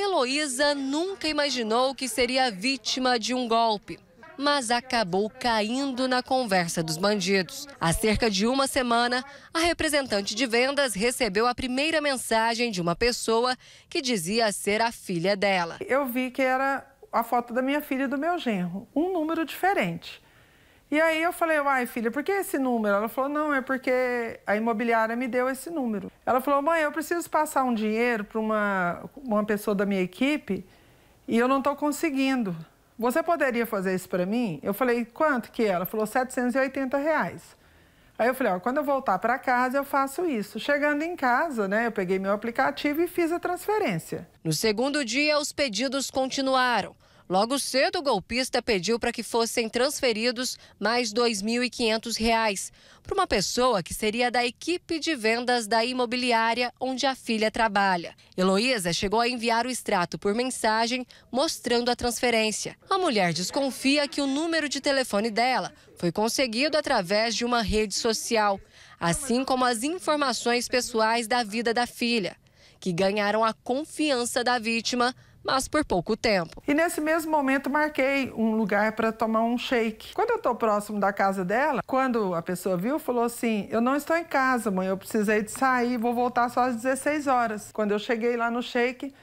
Heloísa nunca imaginou que seria vítima de um golpe, mas acabou caindo na conversa dos bandidos. Há cerca de uma semana, a representante de vendas recebeu a primeira mensagem de uma pessoa que dizia ser a filha dela. Eu vi que era a foto da minha filha e do meu genro, um número diferente. E aí eu falei, uai, filha, por que esse número? Ela falou, não, é porque a imobiliária me deu esse número. Ela falou, mãe, eu preciso passar um dinheiro para uma, uma pessoa da minha equipe e eu não estou conseguindo. Você poderia fazer isso para mim? Eu falei, quanto que é? Ela falou, 780 reais. Aí eu falei, ó, quando eu voltar para casa eu faço isso. Chegando em casa, né, eu peguei meu aplicativo e fiz a transferência. No segundo dia, os pedidos continuaram. Logo cedo, o golpista pediu para que fossem transferidos mais R$ 2.500 para uma pessoa que seria da equipe de vendas da imobiliária onde a filha trabalha. Heloísa chegou a enviar o extrato por mensagem mostrando a transferência. A mulher desconfia que o número de telefone dela foi conseguido através de uma rede social, assim como as informações pessoais da vida da filha, que ganharam a confiança da vítima mas por pouco tempo. E nesse mesmo momento marquei um lugar para tomar um shake. Quando eu estou próximo da casa dela, quando a pessoa viu, falou assim: "Eu não estou em casa, mãe, eu precisei de sair, vou voltar só às 16 horas". Quando eu cheguei lá no shake,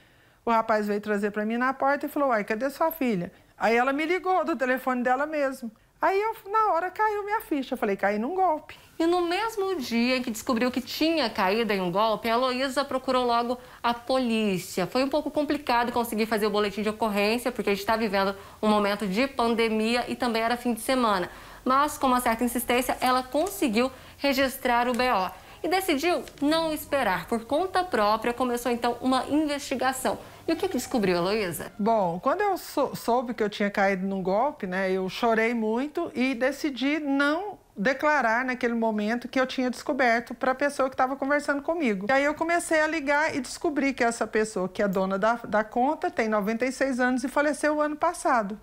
o rapaz veio trazer para mim na porta e falou: "Ai, cadê sua filha?". Aí ela me ligou do telefone dela mesmo. Aí eu, na hora caiu minha ficha, eu falei, caí num golpe. E no mesmo dia em que descobriu que tinha caído em um golpe, a Heloísa procurou logo a polícia. Foi um pouco complicado conseguir fazer o boletim de ocorrência, porque a gente está vivendo um momento de pandemia e também era fim de semana. Mas, com uma certa insistência, ela conseguiu registrar o BO. E decidiu não esperar. Por conta própria, começou então uma investigação e o que, que descobriu, Heloísa? Bom, quando eu sou, soube que eu tinha caído num golpe, né, eu chorei muito e decidi não declarar naquele momento que eu tinha descoberto para a pessoa que estava conversando comigo. E aí eu comecei a ligar e descobri que essa pessoa, que é dona da, da conta, tem 96 anos e faleceu o ano passado.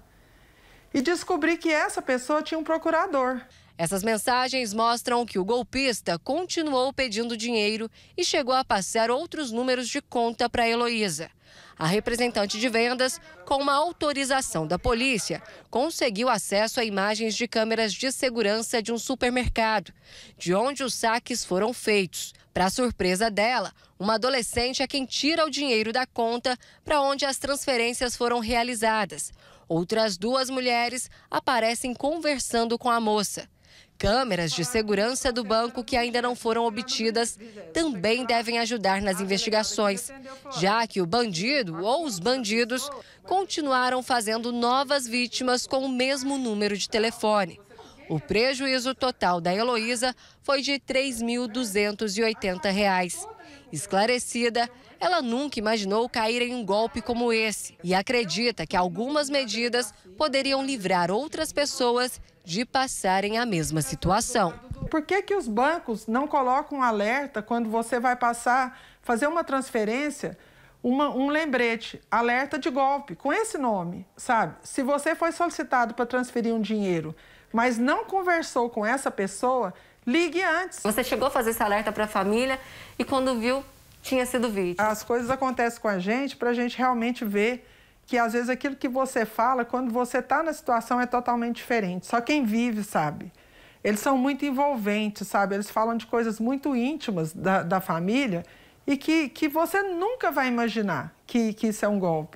E descobri que essa pessoa tinha um procurador. Essas mensagens mostram que o golpista continuou pedindo dinheiro e chegou a passar outros números de conta para Heloísa. A representante de vendas, com uma autorização da polícia, conseguiu acesso a imagens de câmeras de segurança de um supermercado, de onde os saques foram feitos. Para surpresa dela, uma adolescente é quem tira o dinheiro da conta para onde as transferências foram realizadas. Outras duas mulheres aparecem conversando com a moça. Câmeras de segurança do banco que ainda não foram obtidas também devem ajudar nas investigações, já que o bandido ou os bandidos continuaram fazendo novas vítimas com o mesmo número de telefone. O prejuízo total da Heloísa foi de R$ 3.280. Esclarecida, ela nunca imaginou cair em um golpe como esse e acredita que algumas medidas poderiam livrar outras pessoas de passarem a mesma situação. Por que, que os bancos não colocam um alerta quando você vai passar, fazer uma transferência? Uma, um lembrete, alerta de golpe, com esse nome, sabe? Se você foi solicitado para transferir um dinheiro mas não conversou com essa pessoa, ligue antes. Você chegou a fazer esse alerta para a família e quando viu, tinha sido vítima. As coisas acontecem com a gente para a gente realmente ver que às vezes aquilo que você fala, quando você está na situação, é totalmente diferente. Só quem vive sabe. Eles são muito envolventes, sabe? Eles falam de coisas muito íntimas da, da família e que, que você nunca vai imaginar que, que isso é um golpe.